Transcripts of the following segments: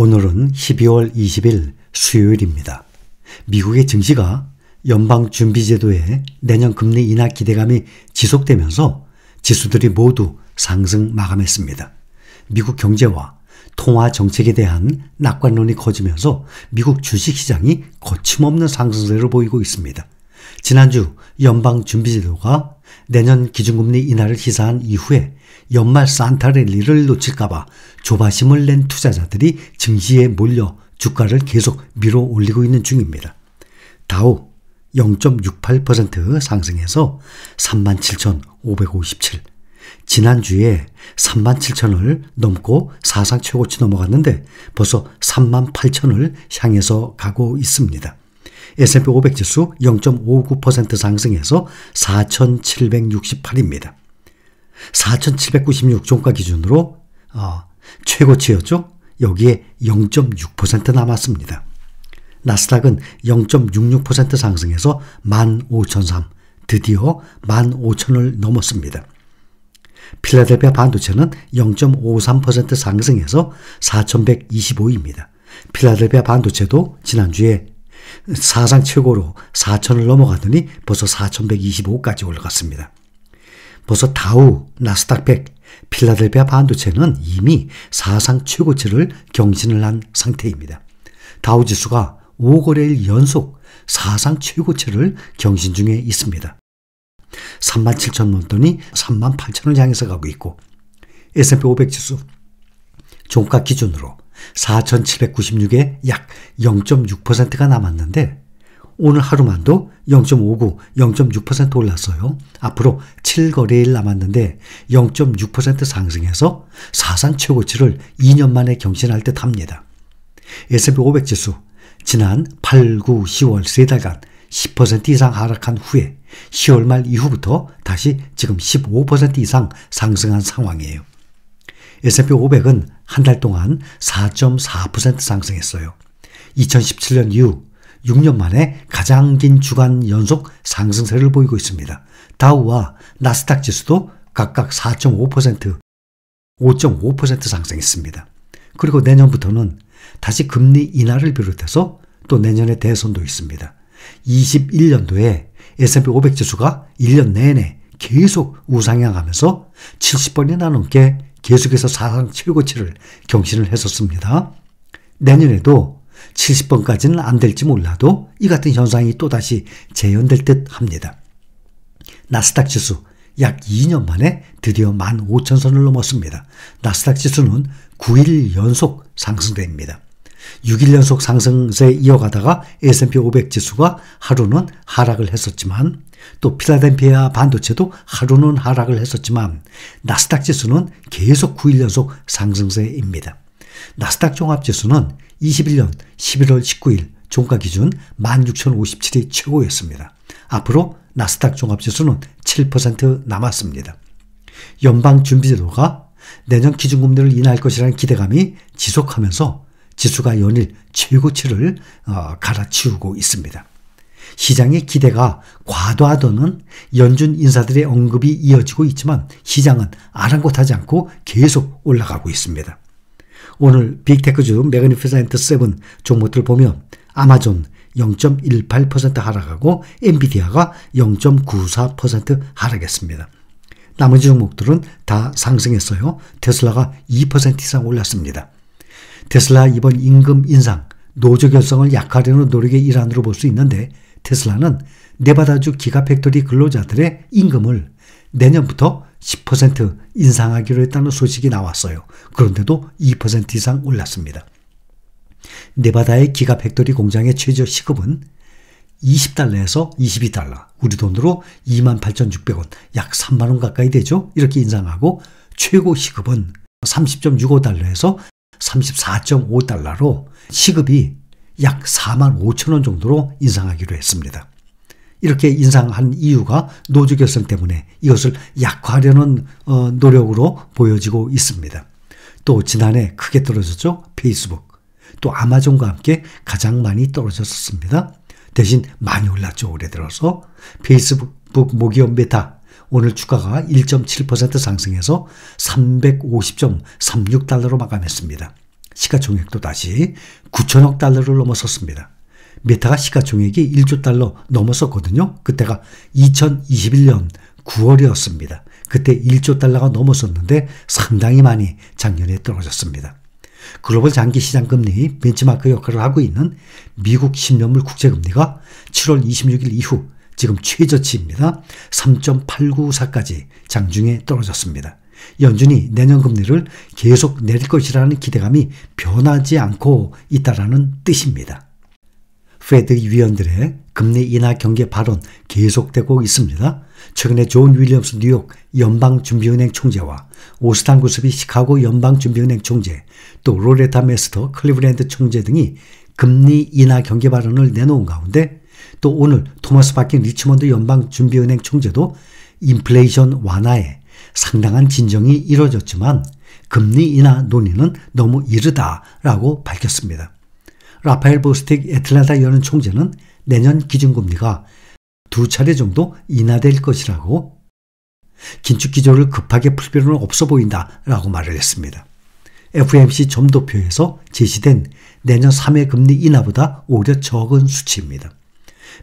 오늘은 12월 20일 수요일입니다. 미국의 증시가 연방준비제도의 내년 금리 인하 기대감이 지속되면서 지수들이 모두 상승 마감했습니다. 미국 경제와 통화 정책에 대한 낙관론이 커지면서 미국 주식시장이 거침없는 상승세를 보이고 있습니다. 지난주 연방준비제도가 내년 기준금리 인하를 시사한 이후에 연말 산타랠리를 놓칠까봐 조바심을 낸 투자자들이 증시에 몰려 주가를 계속 밀어 올리고 있는 중입니다. 다우 0.68% 상승해서 37,557. 지난주에 37,000을 넘고 사상 최고치 넘어갔는데 벌써 38,000을 향해서 가고 있습니다. S&P 500 지수 0.59% 상승해서 4,768입니다. 4,796 종가 기준으로 어, 최고치였죠. 여기에 0.6% 남았습니다. 나스닥은 0.66% 상승해서 15,003 드디어 15,000을 넘었습니다. 필라델피아 반도체는 0.53% 상승해서 4,125입니다. 필라델피아 반도체도 지난주에 사상 최고로 4천을 넘어가더니 벌써 4,125까지 올라갔습니다. 벌써 다우, 나스닥 100, 필라델피아 반도체는 이미 사상 최고치를 경신을 한 상태입니다. 다우 지수가 5거래일 연속 사상 최고치를 경신 중에 있습니다. 3만 7천 원더니 3만 8천원 향해서 가고 있고 S&P 500 지수 종가 기준으로 4,796에 약 0.6%가 남았는데 오늘 하루만도 0.59, 0.6% 올랐어요. 앞으로 7거래일 남았는데 0.6% 상승해서 사상 최고치를 2년 만에 경신할 듯 합니다. S&P 500 지수 지난 8, 9, 10월 3달간 10% 이상 하락한 후에 10월 말 이후부터 다시 지금 15% 이상 상승한 상황이에요. S&P 500은 한 달 동안 4.4% 상승했어요. 2017년 이후 6년 만에 가장 긴 주간 연속 상승세를 보이고 있습니다. 다우와 나스닥 지수도 각각 4.5%, 5.5% 상승했습니다. 그리고 내년부터는 다시 금리 인하를 비롯해서 또 내년에 대선도 있습니다. 21년도에 S&P 500 지수가 1년 내내 계속 우상향하면서 70번이나 넘게 계속해서 4상 최고치를 경신을 했었습니다. 내년에도 70번까지는 안 될지 몰라도 이 같은 현상이 또다시 재현될 듯 합니다. 나스닥 지수 약 2년 만에 드디어 15,000선을 넘었습니다. 나스닥 지수는 9일 연속 상승됩니다 6일 연속 상승세 이어가다가 S&P 500 지수가 하루는 하락을 했었지만 또 필라델피아 반도체도 하루는 하락을 했었지만 나스닥 지수는 계속 9일 연속 상승세입니다. 나스닥 종합지수는 21년 11월 19일 종가 기준 16,057이 최고였습니다. 앞으로 나스닥 종합지수는 7% 남았습니다. 연방준비제도가 내년 기준금리를 인하할 것이라는 기대감이 지속하면서 지수가 연일 최고치를 어, 갈아치우고 있습니다. 시장의 기대가 과도하다는 연준 인사들의 언급이 이어지고 있지만 시장은 아랑곳하지 않고 계속 올라가고 있습니다. 오늘 빅테크주 매그니피센트 7 종목들 보면 아마존 0.18% 하락하고 엔비디아가 0.94% 하락했습니다. 나머지 종목들은 다 상승했어요. 테슬라가 2% 이상 올랐습니다. 테슬라 이번 임금 인상, 노조 결성을 약화하려는 노력의 일환으로 볼 수 있는데 테슬라는 네바다주 기가팩토리 근로자들의 임금을 내년부터 10% 인상하기로 했다는 소식이 나왔어요. 그런데도 2% 이상 올랐습니다. 네바다의 기가팩토리 공장의 최저 시급은 20달러에서 22달러, 우리 돈으로 28,600원, 약 3만원 가까이 되죠? 이렇게 인상하고 최고 시급은 30.65달러에서 34.5달러로 시급이 약 4만 5천 원 정도로 인상하기로 했습니다. 이렇게 인상한 이유가 노조 결성 때문에 이것을 약화하려는 어, 노력으로 보여지고 있습니다. 또 지난해 크게 떨어졌죠. 페이스북. 또 아마존과 함께 가장 많이 떨어졌었습니다. 대신 많이 올랐죠. 올해 들어서. 페이스북 모기업 메타 오늘 주가가 1.7% 상승해서 350.36달러로 마감했습니다. 시가총액도 다시 9천억 달러를 넘어섰습니다. 메타가 시가총액이 1조 달러 넘어섰거든요. 그때가 2021년 9월이었습니다. 그때 1조 달러가 넘어섰는데 상당히 많이 작년에 떨어졌습니다. 글로벌 장기 시장 금리 벤치마크 역할을 하고 있는 미국 10년물 국제 금리가 7월 26일 이후 지금 최저치입니다. 3.894까지 장중에 떨어졌습니다. 연준이 내년 금리를 계속 내릴 것이라는 기대감이 변하지 않고 있다라는 뜻입니다. 페드 위원들의 금리 인하 경계 발언 계속되고 있습니다. 최근에 존 윌리엄스 뉴욕 연방준비은행 총재와 오스탄 구스비 시카고 연방준비은행 총재, 또 로레타 메스터 클리브랜드 총재 등이 금리 인하 경계 발언을 내놓은 가운데 또 오늘 토마스 바킨 리치먼드 연방 준비은행 총재도 인플레이션 완화에 상당한 진정이 이뤄졌지만 금리 인하 논의는 너무 이르다라고 밝혔습니다. 라파엘 보스틱 애틀란타 연은 총재는 내년 기준금리가 두 차례 정도 인하될 것이라고 긴축 기조를 급하게 풀 필요는 없어 보인다라고 말을 했습니다. FMC 점도표에서 제시된 내년 3회 금리 인하보다 오히려 적은 수치입니다.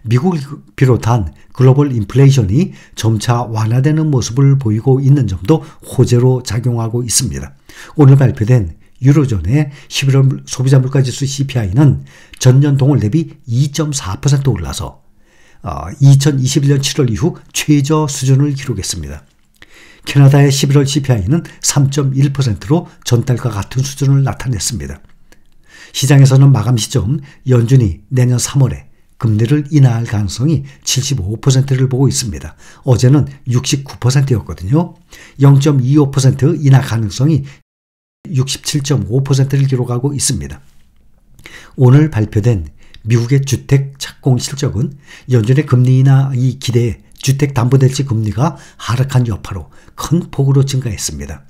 미국을 비롯한 글로벌 인플레이션이 점차 완화되는 모습을 보이고 있는 점도 호재로 작용하고 있습니다. 오늘 발표된 유로존의 11월 소비자 물가 지수 CPI는 전년 동월 대비 2.4% 올라서 2021년 어, 7월 이후 최저 수준을 기록했습니다. 캐나다의 11월 CPI는 3.1%로 전달과 같은 수준을 나타냈습니다. 시장에서는 마감 시점 연준이 내년 3월에 금리를 인하할 가능성이 75%를 보고 있습니다. 어제는 69%였거든요. 0.25% 인하 가능성이 67.5%를 기록하고 있습니다. 오늘 발표된 미국의 주택 착공 실적은 연준의 금리 인하 이 기대에 주택 담보대출 금리가 하락한 여파로 큰 폭으로 증가했습니다.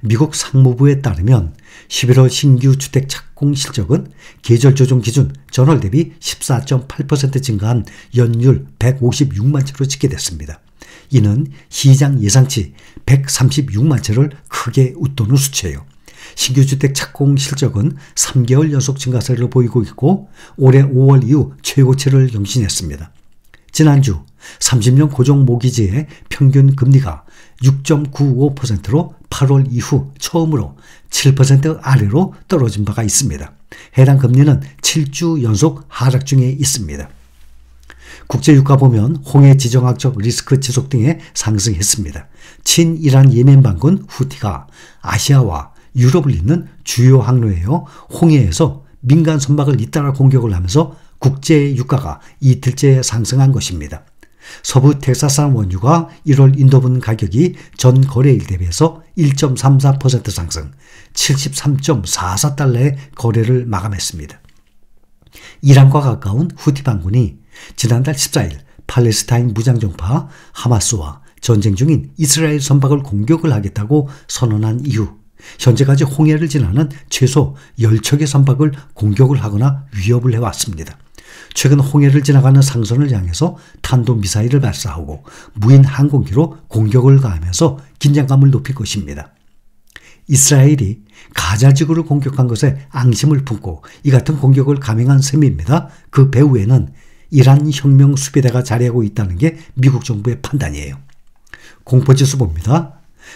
미국 상무부에 따르면 11월 신규 주택 착공 실적은 계절 조정 기준 전월 대비 14.8% 증가한 연율 156만 채로 집계됐습니다. 이는 시장 예상치 136만 채를 크게 웃도는 수치예요. 신규 주택 착공 실적은 3개월 연속 증가세를 보이고 있고 올해 5월 이후 최고치를 경신했습니다. 지난주 30년 고정 모기지의 평균 금리가 6.95%로 8월 이후 처음으로 7% 아래로 떨어진 바가 있습니다. 해당 금리는 7주 연속 하락 중에 있습니다. 국제유가 보면 홍해 지정학적 리스크 지속 등에 상승했습니다. 친이란 예멘 반군 후티가 아시아와 유럽을 잇는 주요 항로에요 홍해에서 민간 선박을 잇따라 공격을 하면서 국제 유가가 이틀째 상승한 것입니다. 서부 텍사산 원유가 1월 인도분 가격이 전 거래일 대비해서 1.34% 상승, 73.44달러의 거래를 마감했습니다. 이란과 가까운 후티 반군이 지난달 14일 팔레스타인 무장정파 하마스와 전쟁 중인 이스라엘 선박을 공격을 하겠다고 선언한 이후 현재까지 홍해를 지나는 최소 10척의 선박을 공격을 하거나 위협을 해왔습니다. 최근 홍해를 지나가는 상선을 향해서 탄도미사일을 발사하고 무인 항공기로 공격을 가하면서 긴장감을 높일 것입니다. 이스라엘이 가자 지구를 공격한 것에 앙심을 품고 이 같은 공격을 감행한 셈입니다. 그 배후에는 이란 혁명 수비대가 자리하고 있다는 게 미국 정부의 판단이에요. 공포지수 봅니다.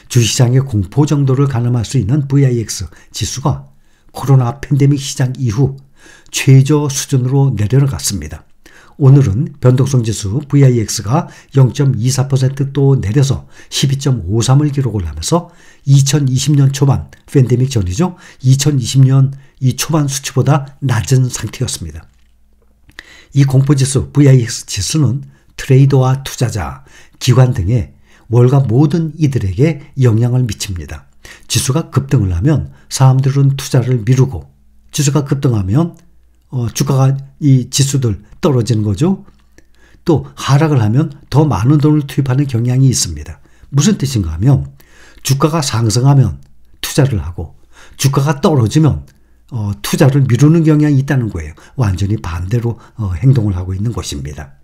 주시장의 공포 정도를 가늠할 수 있는 VIX 지수가 코로나 팬데믹 시작 이후 최저 수준으로 내려갔습니다. 오늘은 변동성 지수 VIX가 0.24%또 내려서 12.53을 기록을 하면서 2020년 초반, 팬데믹 전이죠. 2020년 이 초반 수치보다 낮은 상태였습니다. 이 공포지수 VIX 지수는 트레이더와 투자자, 기관 등의 월가 모든 이들에게 영향을 미칩니다. 지수가 급등을 하면 사람들은 투자를 미루고 지수가 급등하면 어, 주가가 이 지수들 떨어지는 거죠. 또 하락을 하면 더 많은 돈을 투입하는 경향이 있습니다. 무슨 뜻인가 하면 주가가 상승하면 투자를 하고 주가가 떨어지면 어, 투자를 미루는 경향이 있다는 거예요. 완전히 반대로 어, 행동을 하고 있는 것입니다.